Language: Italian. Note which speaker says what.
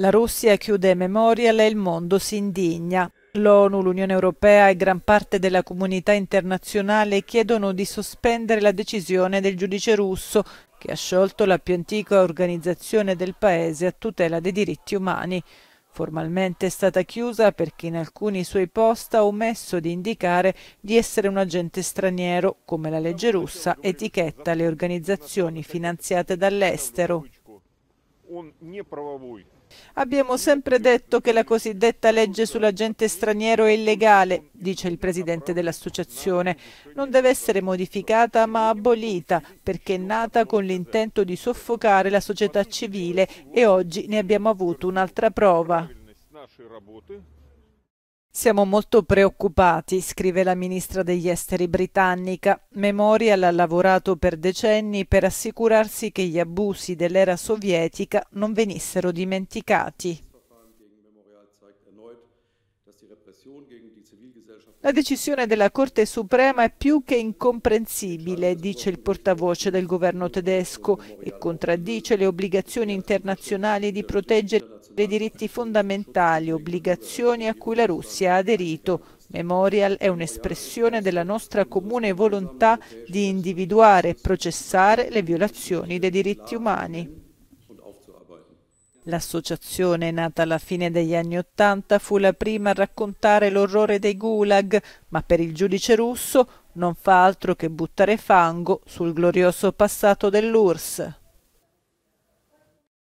Speaker 1: La Russia chiude Memorial e il mondo si indigna. L'ONU, l'Unione Europea e gran parte della comunità internazionale chiedono di sospendere la decisione del giudice russo che ha sciolto la più antica organizzazione del paese a tutela dei diritti umani. Formalmente è stata chiusa perché in alcuni suoi post ha omesso di indicare di essere un agente straniero, come la legge russa etichetta le organizzazioni finanziate dall'estero. Abbiamo sempre detto che la cosiddetta legge sull'agente straniero è illegale, dice il presidente dell'associazione. Non deve essere modificata ma abolita perché è nata con l'intento di soffocare la società civile e oggi ne abbiamo avuto un'altra prova. Siamo molto preoccupati, scrive la ministra degli esteri britannica. Memorial ha lavorato per decenni per assicurarsi che gli abusi dell'era sovietica non venissero dimenticati. La decisione della Corte Suprema è più che incomprensibile, dice il portavoce del governo tedesco, e contraddice le obbligazioni internazionali di proteggere i diritti fondamentali, obbligazioni a cui la Russia ha aderito. Memorial è un'espressione della nostra comune volontà di individuare e processare le violazioni dei diritti umani. L'associazione, nata alla fine degli anni Ottanta, fu la prima a raccontare l'orrore dei gulag, ma per il giudice russo non fa altro che buttare fango sul glorioso passato dell'URSS.